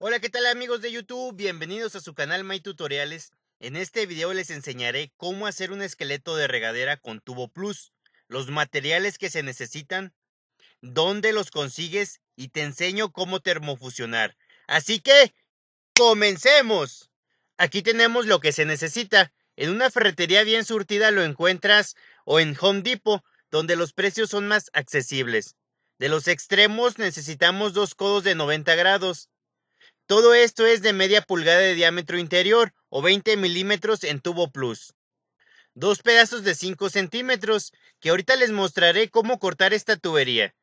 Hola, ¿qué tal amigos de YouTube? Bienvenidos a su canal My Tutoriales. En este video les enseñaré cómo hacer un esqueleto de regadera con tubo plus, los materiales que se necesitan, dónde los consigues y te enseño cómo termofusionar. Así que, comencemos. Aquí tenemos lo que se necesita. En una ferretería bien surtida lo encuentras o en Home Depot, donde los precios son más accesibles. De los extremos necesitamos dos codos de 90 grados. Todo esto es de media pulgada de diámetro interior o 20 milímetros en tubo plus. Dos pedazos de 5 centímetros, que ahorita les mostraré cómo cortar esta tubería.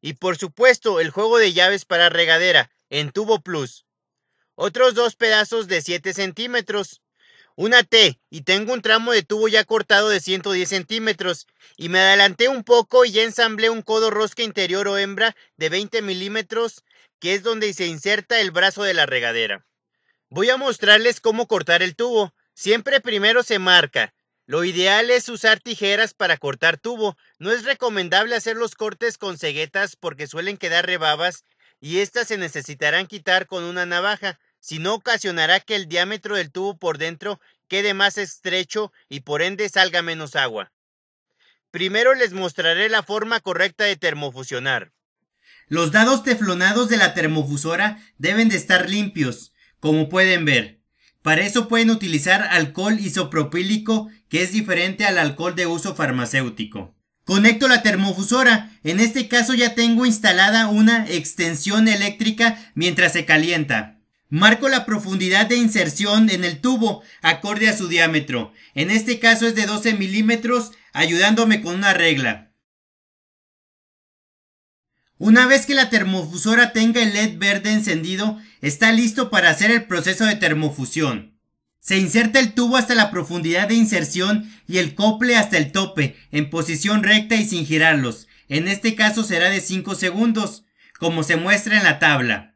Y por supuesto el juego de llaves para regadera en tubo plus. Otros dos pedazos de 7 centímetros una T y tengo un tramo de tubo ya cortado de 110 centímetros y me adelanté un poco y ensamblé un codo rosca interior o hembra de 20 milímetros que es donde se inserta el brazo de la regadera. Voy a mostrarles cómo cortar el tubo. Siempre primero se marca. Lo ideal es usar tijeras para cortar tubo. No es recomendable hacer los cortes con ceguetas porque suelen quedar rebabas y estas se necesitarán quitar con una navaja. Si no ocasionará que el diámetro del tubo por dentro quede más estrecho y por ende salga menos agua. Primero les mostraré la forma correcta de termofusionar. Los dados teflonados de la termofusora deben de estar limpios, como pueden ver. Para eso pueden utilizar alcohol isopropílico, que es diferente al alcohol de uso farmacéutico. Conecto la termofusora. En este caso ya tengo instalada una extensión eléctrica mientras se calienta. Marco la profundidad de inserción en el tubo acorde a su diámetro. En este caso es de 12 milímetros, ayudándome con una regla. Una vez que la termofusora tenga el LED verde encendido, está listo para hacer el proceso de termofusión. Se inserta el tubo hasta la profundidad de inserción y el cople hasta el tope, en posición recta y sin girarlos. En este caso será de 5 segundos, como se muestra en la tabla.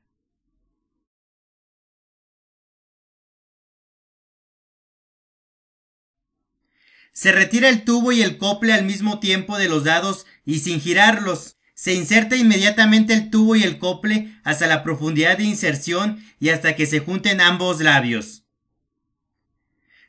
Se retira el tubo y el cople al mismo tiempo de los dados y sin girarlos. Se inserta inmediatamente el tubo y el cople hasta la profundidad de inserción y hasta que se junten ambos labios.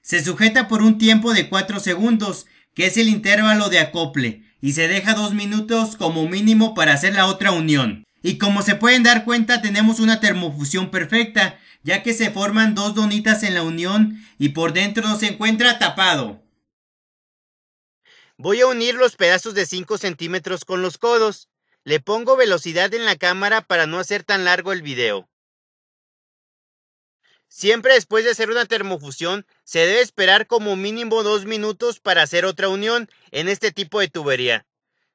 Se sujeta por un tiempo de 4 segundos, que es el intervalo de acople, y se deja 2 minutos como mínimo para hacer la otra unión. Y como se pueden dar cuenta tenemos una termofusión perfecta, ya que se forman dos donitas en la unión y por dentro no se encuentra tapado. Voy a unir los pedazos de 5 centímetros con los codos. Le pongo velocidad en la cámara para no hacer tan largo el video. Siempre después de hacer una termofusión, se debe esperar como mínimo 2 minutos para hacer otra unión en este tipo de tubería.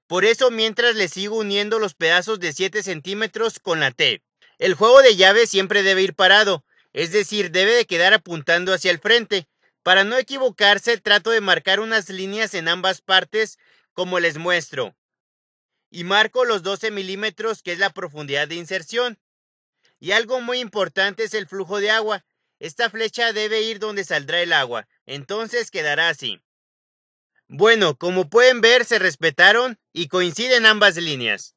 Por eso mientras le sigo uniendo los pedazos de 7 centímetros con la T. El juego de llave siempre debe ir parado, es decir, debe de quedar apuntando hacia el frente, para no equivocarse, trato de marcar unas líneas en ambas partes, como les muestro. Y marco los 12 milímetros, que es la profundidad de inserción. Y algo muy importante es el flujo de agua. Esta flecha debe ir donde saldrá el agua, entonces quedará así. Bueno, como pueden ver, se respetaron y coinciden ambas líneas.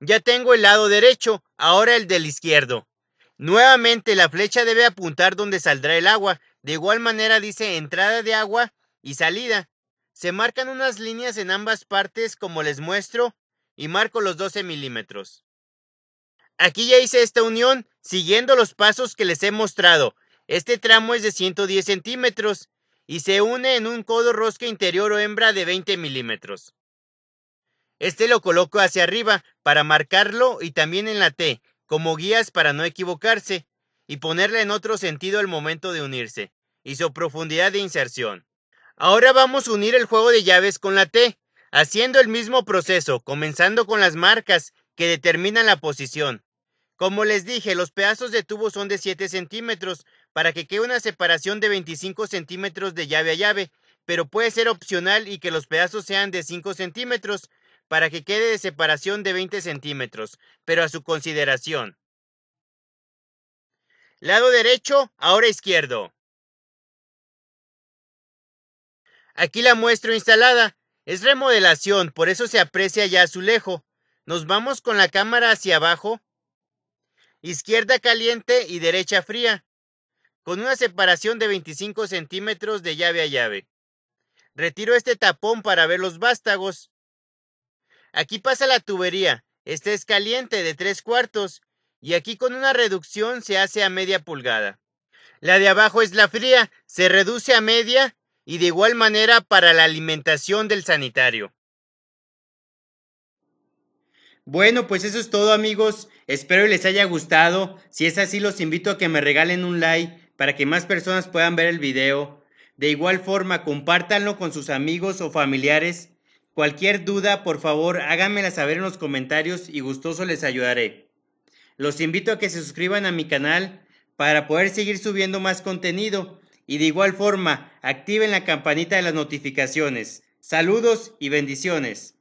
Ya tengo el lado derecho, ahora el del izquierdo. Nuevamente la flecha debe apuntar donde saldrá el agua. De igual manera dice entrada de agua y salida. Se marcan unas líneas en ambas partes como les muestro y marco los 12 milímetros. Aquí ya hice esta unión siguiendo los pasos que les he mostrado. Este tramo es de 110 centímetros y se une en un codo rosca interior o hembra de 20 milímetros. Este lo coloco hacia arriba para marcarlo y también en la T, como guías para no equivocarse y ponerle en otro sentido el momento de unirse y su profundidad de inserción. Ahora vamos a unir el juego de llaves con la T, haciendo el mismo proceso, comenzando con las marcas que determinan la posición. Como les dije, los pedazos de tubo son de 7 centímetros para que quede una separación de 25 centímetros de llave a llave, pero puede ser opcional y que los pedazos sean de 5 centímetros para que quede de separación de 20 centímetros, pero a su consideración. Lado derecho, ahora izquierdo. Aquí la muestro instalada. Es remodelación, por eso se aprecia ya lejo. Nos vamos con la cámara hacia abajo. Izquierda caliente y derecha fría. Con una separación de 25 centímetros de llave a llave. Retiro este tapón para ver los vástagos. Aquí pasa la tubería. Esta es caliente de tres cuartos y aquí con una reducción se hace a media pulgada. La de abajo es la fría, se reduce a media y de igual manera para la alimentación del sanitario. Bueno, pues eso es todo amigos. Espero les haya gustado. Si es así, los invito a que me regalen un like para que más personas puedan ver el video. De igual forma, compártanlo con sus amigos o familiares Cualquier duda, por favor, háganmela saber en los comentarios y gustoso les ayudaré. Los invito a que se suscriban a mi canal para poder seguir subiendo más contenido y de igual forma activen la campanita de las notificaciones. Saludos y bendiciones.